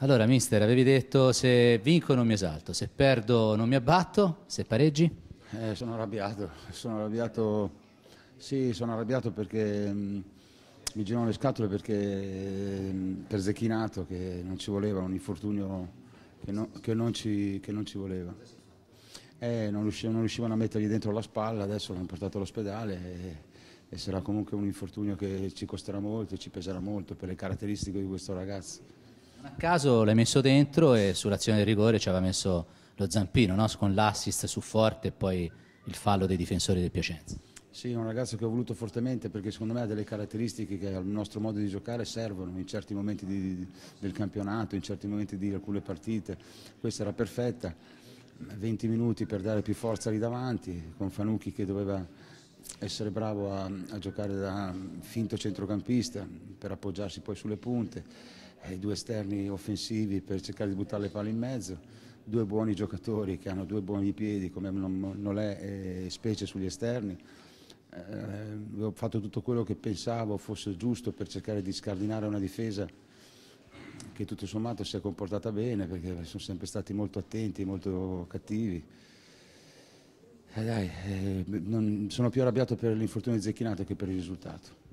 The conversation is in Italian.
Allora, mister, avevi detto se vinco non mi esalto, se perdo non mi abbatto, se pareggi? Eh, sono arrabbiato, sono arrabbiato, sì, sono arrabbiato perché mh, mm, mi girano le scatole perché mh, mm, per Zecchinato che non ci voleva, un infortunio che, no, che, non, ci, che non, ci, voleva. Eh, non, riuscivano, non, riuscivano, a mettergli dentro la spalla, adesso l'hanno portato all'ospedale e, e sarà comunque un infortunio che ci costerà molto, ci peserà molto per le caratteristiche di questo ragazzo a caso l'hai messo dentro e sull'azione del rigore ci aveva messo lo zampino, no? con l'assist su forte e poi il fallo dei difensori del Piacenza. Sì, è un ragazzo che ho voluto fortemente perché secondo me ha delle caratteristiche che al nostro modo di giocare servono in certi momenti di, di, del campionato, in certi momenti di alcune partite. Questa era perfetta, 20 minuti per dare più forza lì davanti, con Fanucchi che doveva essere bravo a, a, giocare da finto centrocampista per appoggiarsi poi sulle punte, eh, due esterni offensivi per cercare di buttare le palle in mezzo, due buoni giocatori che hanno due buoni piedi come non è eh, Specie sugli esterni. Eh, ho fatto tutto quello che pensavo fosse giusto per cercare di scardinare una difesa che tutto sommato si è comportata bene perché sono sempre stati molto attenti, molto cattivi. Eh dai, eh, non, sono più arrabbiato per l'infortunio di Zecchinato che per il risultato.